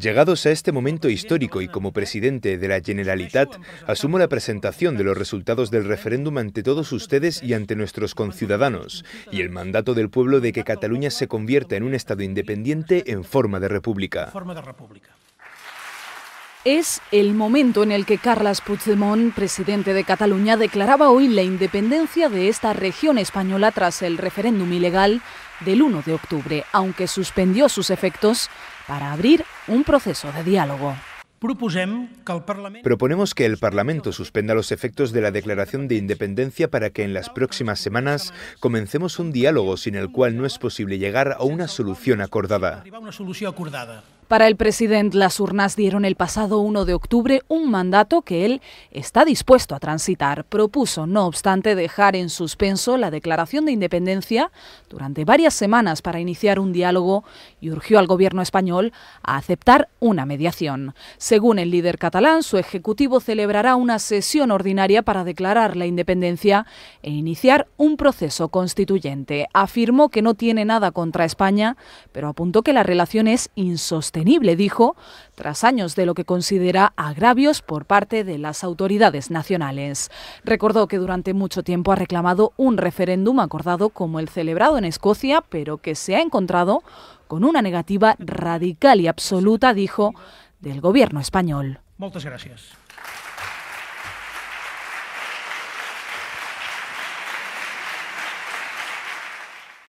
Llegados a este momento histórico y como presidente de la Generalitat, asumo la presentación de los resultados del referéndum ante todos ustedes y ante nuestros conciudadanos, y el mandato del pueblo de que Cataluña se convierta en un Estado independiente en forma de república. Es el momento en el que Carles Puigdemont, presidente de Cataluña, declaraba hoy la independencia de esta región española tras el referéndum ilegal del 1 de octubre, aunque suspendió sus efectos para abrir un proceso de diálogo. Proponemos que el Parlamento suspenda los efectos de la declaración de independencia para que en las próximas semanas comencemos un diálogo sin el cual no es posible llegar a una solución acordada. Para el presidente, las urnas dieron el pasado 1 de octubre un mandato que él está dispuesto a transitar. Propuso, no obstante, dejar en suspenso la declaración de independencia durante varias semanas para iniciar un diálogo y urgió al gobierno español a aceptar una mediación. Según el líder catalán, su ejecutivo celebrará una sesión ordinaria para declarar la independencia e iniciar un proceso constituyente. Afirmó que no tiene nada contra España, pero apuntó que la relación es insostenible dijo, tras años de lo que considera agravios por parte de las autoridades nacionales. Recordó que durante mucho tiempo ha reclamado un referéndum acordado como el celebrado en Escocia, pero que se ha encontrado con una negativa radical y absoluta, dijo, del gobierno español. Muchas gracias.